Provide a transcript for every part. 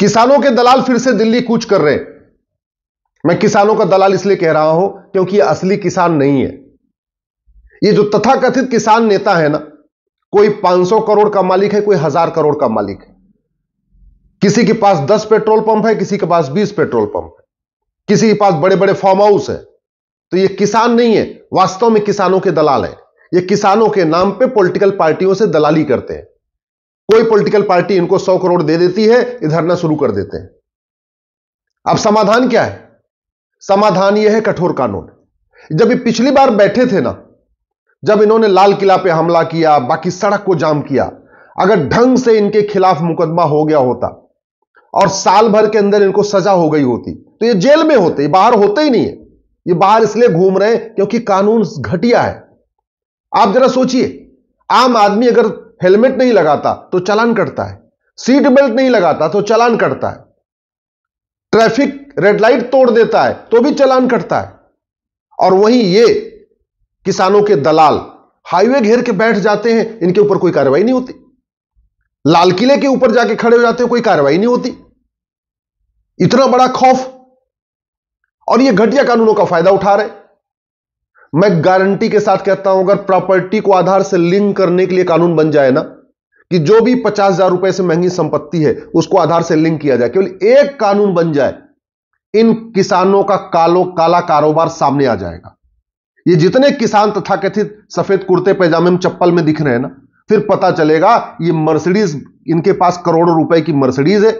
किसानों के दलाल फिर से दिल्ली कूच कर रहे मैं किसानों का दलाल इसलिए कह रहा हूं क्योंकि ये असली किसान नहीं है ये जो तथाकथित किसान नेता है ना कोई 500 करोड़ का मालिक है कोई हजार करोड़ का मालिक है किसी के पास 10 पेट्रोल पंप है किसी के पास 20 पेट्रोल पंप है किसी के पास बड़े बड़े फार्म हाउस है तो ये किसान नहीं है वास्तव में किसानों के दलाल है ये किसानों के नाम पे पॉलिटिकल पार्टियों से दलाली करते हैं कोई पॉलिटिकल पार्टी इनको सौ करोड़ दे देती है इधर धरना शुरू कर देते हैं अब समाधान क्या है समाधान यह है कठोर कानून जब ये पिछली बार बैठे थे ना जब इन्होंने लाल किला पे हमला किया बाकी सड़क को जाम किया अगर ढंग से इनके खिलाफ मुकदमा हो गया होता और साल भर के अंदर इनको सजा हो गई होती तो ये जेल में होते ये बाहर होते ही नहीं है ये बाहर इसलिए घूम रहे क्योंकि कानून घटिया है आप जरा सोचिए आम आदमी अगर हेलमेट नहीं लगाता तो चालान करता है सीट बेल्ट नहीं लगाता तो चालान करता है ट्रैफिक रेड लाइट तोड़ देता है तो भी चालान करता है और वहीं ये किसानों के दलाल हाईवे घेर के बैठ जाते हैं इनके ऊपर कोई कार्रवाई नहीं होती लाल किले के ऊपर जाके खड़े हो जाते हैं कोई कार्रवाई नहीं होती इतना बड़ा खौफ और ये घटिया कानूनों का फायदा उठा रहे मैं गारंटी के साथ कहता हूं अगर प्रॉपर्टी को आधार से लिंक करने के लिए कानून बन जाए ना कि जो भी पचास हजार रुपए से महंगी संपत्ति है उसको आधार से लिंक किया जाए केवल एक कानून बन जाए इन किसानों का कालो काला कारोबार सामने आ जाएगा ये जितने किसान तथाकथित सफेद कुर्ते पैजामे में चप्पल में दिख रहे हैं ना फिर पता चलेगा ये मर्सिडीज इनके पास करोड़ों रुपए की मर्सिडीज है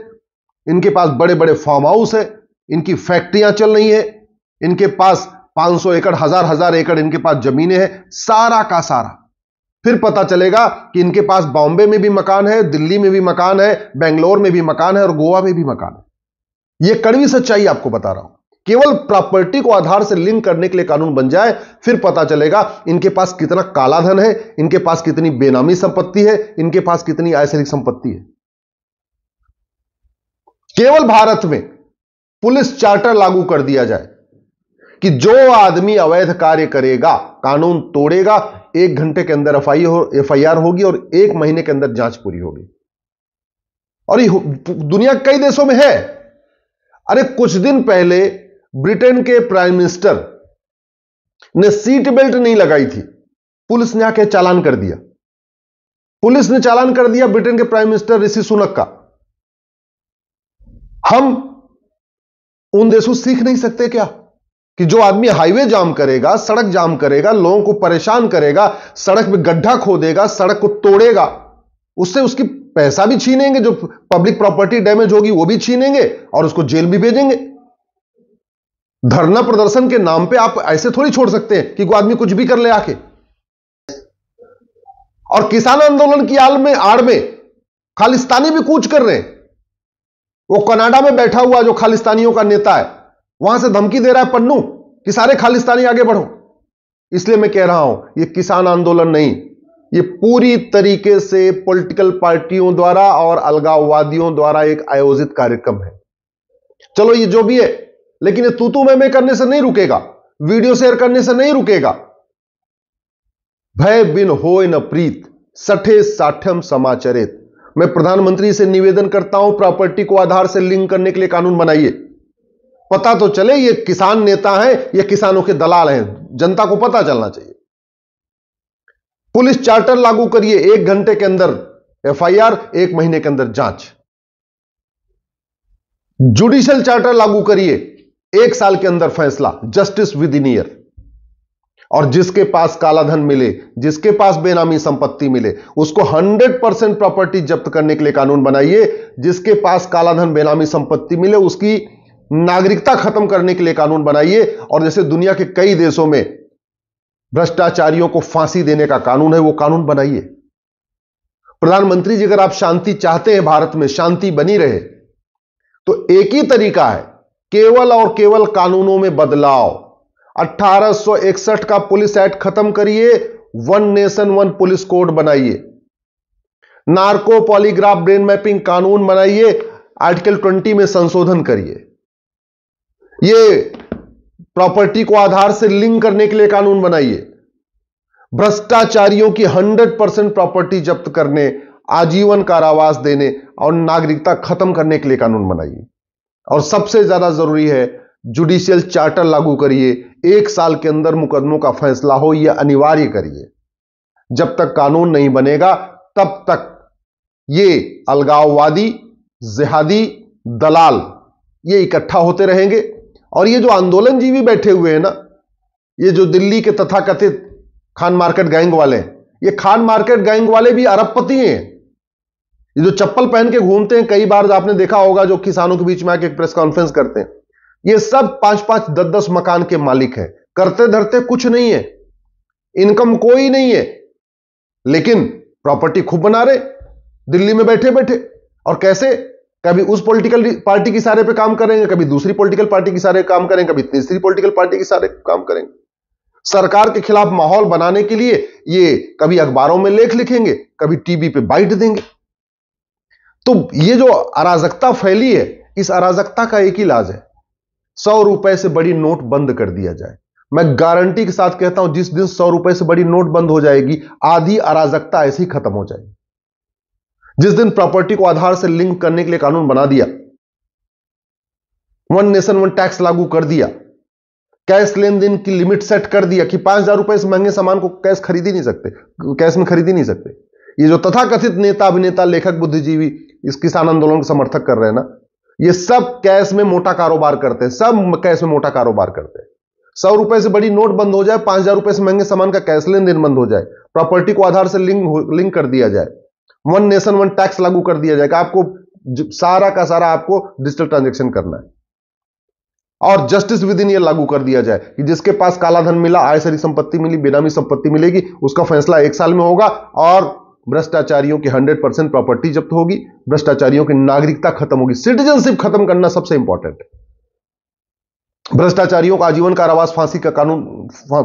इनके पास बड़े बड़े फार्म हाउस है इनकी फैक्ट्रियां चल रही है इनके पास 500 एकड़ हजार हजार एकड़ इनके पास जमीनें हैं सारा का सारा फिर पता चलेगा कि इनके पास बॉम्बे में भी मकान है दिल्ली में भी मकान है बेंगलोर में भी मकान है और गोवा में भी मकान है यह कड़वी सच्चाई आपको बता रहा हूं केवल प्रॉपर्टी को आधार से लिंक करने के लिए कानून बन जाए फिर पता चलेगा इनके पास कितना काला धन है इनके पास कितनी बेनामी संपत्ति है इनके पास कितनी आयसरिक संपत्ति है केवल भारत में पुलिस चार्टर लागू कर दिया जाए कि जो आदमी अवैध कार्य करेगा कानून तोड़ेगा एक घंटे के अंदर एफ आई होगी और एक महीने के अंदर जांच पूरी होगी और दुनिया कई देशों में है अरे कुछ दिन पहले ब्रिटेन के प्राइम मिनिस्टर ने सीट बेल्ट नहीं लगाई थी पुलिस ने आके चालान कर दिया पुलिस ने चालान कर दिया ब्रिटेन के प्राइम मिनिस्टर ऋषि सुनक का हम उन देशों सीख नहीं सकते क्या कि जो आदमी हाईवे जाम करेगा सड़क जाम करेगा लोगों को परेशान करेगा सड़क में गड्ढा खोदेगा सड़क को तोड़ेगा उससे उसकी पैसा भी छीनेंगे जो पब्लिक प्रॉपर्टी डैमेज होगी वो भी छीनेंगे और उसको जेल भी भेजेंगे धरना प्रदर्शन के नाम पे आप ऐसे थोड़ी छोड़ सकते हैं कि कोई आदमी कुछ भी कर ले आके और किसान आंदोलन की आल में आड़ में खालिस्तानी भी कूच कर रहे हैं वो कनाडा में बैठा हुआ जो खालिस्तानियों का नेता है वहां से धमकी दे रहा है पन्नू कि सारे खालिस्तानी आगे बढ़ो इसलिए मैं कह रहा हूं ये किसान आंदोलन नहीं ये पूरी तरीके से पॉलिटिकल पार्टियों द्वारा और अलगाववादियों द्वारा एक आयोजित कार्यक्रम है चलो ये जो भी है लेकिन ये तूतू में में करने से नहीं रुकेगा वीडियो शेयर करने से नहीं रुकेगा भय बिन हो न प्रीत सठे साठम समाचरित मैं प्रधानमंत्री से निवेदन करता हूं प्रॉपर्टी को आधार से लिंक करने के लिए कानून बनाइए पता तो चले ये किसान नेता हैं ये किसानों के दलाल हैं जनता को पता चलना चाहिए पुलिस चार्टर लागू करिए एक घंटे के अंदर एफआईआर एक महीने के अंदर जांच जुडिशियल चार्टर लागू करिए एक साल के अंदर फैसला जस्टिस विद इन ईयर और जिसके पास कालाधन मिले जिसके पास बेनामी संपत्ति मिले उसको 100 परसेंट प्रॉपर्टी जब्त करने के लिए कानून बनाइए जिसके पास कालाधन बेनामी संपत्ति मिले उसकी नागरिकता खत्म करने के लिए कानून बनाइए और जैसे दुनिया के कई देशों में भ्रष्टाचारियों को फांसी देने का कानून है वो कानून बनाइए प्रधानमंत्री जी अगर आप शांति चाहते हैं भारत में शांति बनी रहे तो एक ही तरीका है केवल और केवल कानूनों में बदलाव 1861 का पुलिस एक्ट खत्म करिए one nation one police code बनाइए नार्को पॉलीग्राफ ब्रेन मैपिंग कानून बनाइए आर्टिकल 20 में संशोधन करिए ये प्रॉपर्टी को आधार से लिंक करने के लिए कानून बनाइए भ्रष्टाचारियों की 100 परसेंट प्रॉपर्टी जब्त करने आजीवन कारावास देने और नागरिकता खत्म करने के लिए कानून बनाइए और सबसे ज्यादा जरूरी है जुडिशियल चार्टर लागू करिए एक साल के अंदर मुकदमों का फैसला हो यह अनिवार्य करिए जब तक कानून नहीं बनेगा तब तक ये अलगाववादी जिहादी दलाल ये इकट्ठा होते रहेंगे और ये जो आंदोलन जीवी बैठे हुए हैं ना ये जो दिल्ली के तथाकथित खान मार्केट गैंग वाले ये खान मार्केट गैंग वाले भी अरबपति हैं ये जो चप्पल पहन के घूमते हैं कई बार आपने देखा होगा जो किसानों के बीच में आके प्रेस कॉन्फ्रेंस करते हैं ये सब पांच पांच दस दस मकान के मालिक है करते धरते कुछ नहीं है इनकम कोई नहीं है लेकिन प्रॉपर्टी खूब बना रहे दिल्ली में बैठे बैठे और कैसे कभी उस पॉलिटिकल पार्टी के इशारे पे काम करेंगे कभी दूसरी पॉलिटिकल पार्टी के इशारे काम करेंगे कभी तीसरी पॉलिटिकल पार्टी के सारे काम करेंगे सरकार के खिलाफ माहौल बनाने के लिए ये कभी अखबारों में लेख लिखेंगे कभी टीवी पे बाइट देंगे तो ये जो अराजकता फैली है इस अराजकता का एक इलाज है सौ रुपए से बड़ी नोट बंद कर दिया जाए मैं गारंटी के साथ कहता हूं जिस दिन सौ रुपए से बड़ी नोट बंद हो जाएगी आधी अराजकता ऐसे ही खत्म हो जाएगी जिस दिन प्रॉपर्टी को आधार से लिंक करने के लिए कानून बना दिया वन नेशन वन टैक्स लागू कर दिया कैश लेन देन की लिमिट सेट कर दिया कि पांच हजार रुपए इस महंगे सामान को कैश खरीद ही नहीं सकते कैश में खरीद ही नहीं सकते ये जो तथाकथित नेता अभिनेता लेखक बुद्धिजीवी इस किसान आंदोलन को समर्थक कर रहे हैं ना ये सब कैश में मोटा कारोबार करते हैं सब कैश में मोटा कारोबार करते हैं सौ रुपए से बड़ी नोट बंद हो जाए पांच हजार रुपए से महंगे सामान का कैश लेन देन बंद हो जाए प्रॉपर्टी को आधार से लिंक लिंक कर दिया जाए वन नेशन वन टैक्स लागू कर दिया जाएगा आपको सारा का सारा आपको डिजिटल ट्रांजेक्शन करना है और जस्टिस विद इन ये लागू कर दिया जाए कि जिसके पास काला धन मिला आय सरी संपत्ति मिली बेनामी संपत्ति मिलेगी उसका फैसला एक साल में होगा और भ्रष्टाचारियों की 100 परसेंट प्रॉपर्टी जब्त होगी भ्रष्टाचारियों की नागरिकता खत्म होगी सिटीजनशिप खत्म करना सबसे इंपॉर्टेंट भ्रष्टाचारियों का आजीवन कारावास फांसी का कानून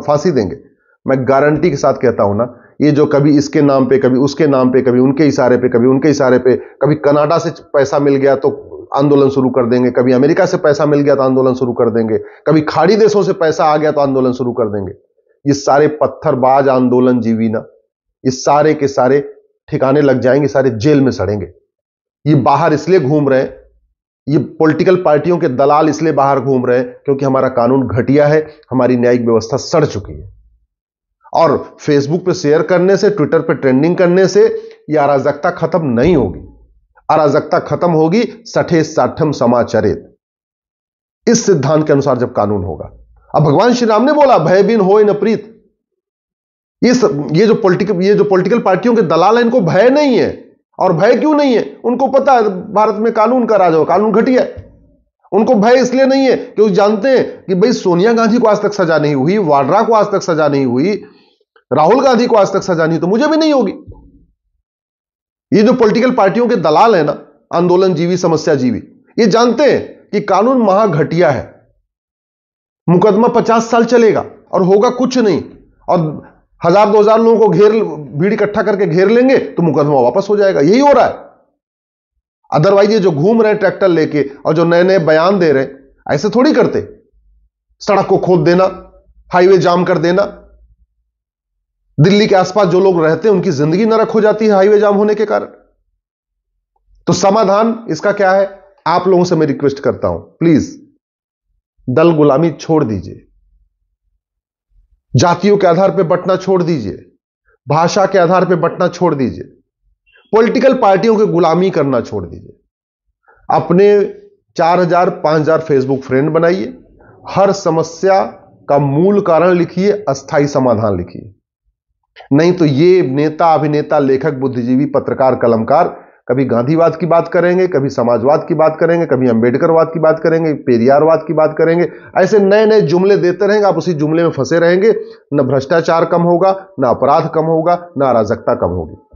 फांसी देंगे मैं गारंटी के साथ कहता हूं ना ये जो कभी इसके नाम पे कभी उसके नाम पे कभी उनके इशारे पे कभी उनके इशारे पे कभी कनाडा से पैसा मिल गया तो आंदोलन शुरू कर देंगे कभी अमेरिका से पैसा मिल गया तो आंदोलन शुरू कर देंगे कभी खाड़ी देशों से पैसा आ गया तो आंदोलन शुरू कर देंगे ये सारे पत्थरबाज आंदोलन जीवी ना ये सारे के सारे ठिकाने लग जाएंगे सारे जेल में सड़ेंगे ये बाहर इसलिए घूम रहे हैं ये पॉलिटिकल पार्टियों के दलाल इसलिए बाहर घूम रहे हैं क्योंकि हमारा कानून घटिया है हमारी न्यायिक व्यवस्था सड़ चुकी है और फेसबुक पे शेयर करने से ट्विटर पे ट्रेंडिंग करने से यह अराजकता खत्म नहीं होगी अराजकता खत्म होगी सठे साठम समाचारित इस सिद्धांत के अनुसार जब कानून होगा अब भगवान श्री राम ने बोला भयबीन हो इन अप्रीत इस ये जो पॉलिटिकल ये जो पॉलिटिकल पार्टियों के दलाल हैं इनको भय नहीं है और भय क्यों नहीं है उनको पता है भारत में कानून का राज हो कानून घटिया है उनको भय इसलिए नहीं है क्योंकि जानते हैं कि भाई सोनिया गांधी को आज तक सजा नहीं हुई वाड्रा को आज तक सजा नहीं हुई राहुल गांधी को आज तक सजा नहीं तो मुझे भी नहीं होगी ये जो पॉलिटिकल पार्टियों के दलाल है ना आंदोलन जीवी समस्या जीवी ये जानते हैं कि कानून महाघटिया है मुकदमा पचास साल चलेगा और होगा कुछ नहीं और हजार दो हजार लोगों को घेर भीड़ इकट्ठा करके घेर लेंगे तो मुकदमा वापस हो जाएगा यही हो रहा है अदरवाइज ये जो घूम रहे ट्रैक्टर लेके और जो नए नए बयान दे रहे ऐसे थोड़ी करते सड़क को खोद देना हाईवे जाम कर देना दिल्ली के आसपास जो लोग रहते हैं उनकी जिंदगी नरक हो जाती है हाईवे जाम होने के कारण तो समाधान इसका क्या है आप लोगों से मैं रिक्वेस्ट करता हूं प्लीज दल गुलामी छोड़ दीजिए जातियों के आधार पर बटना छोड़ दीजिए भाषा के आधार पर बटना छोड़ दीजिए पॉलिटिकल पार्टियों की गुलामी करना छोड़ दीजिए अपने 4000 5000 फेसबुक फ्रेंड बनाइए हर समस्या का मूल कारण लिखिए अस्थाई समाधान लिखिए नहीं तो ये नेता अभिनेता लेखक बुद्धिजीवी पत्रकार कलमकार कभी गांधीवाद की बात करेंगे कभी समाजवाद की बात करेंगे कभी अंबेडकरवाद की बात करेंगे पेरियारवाद की बात करेंगे ऐसे नए नए जुमले देते रहेंगे आप उसी जुमले में फंसे रहेंगे न भ्रष्टाचार कम होगा न अपराध कम होगा न अराजकता कम होगी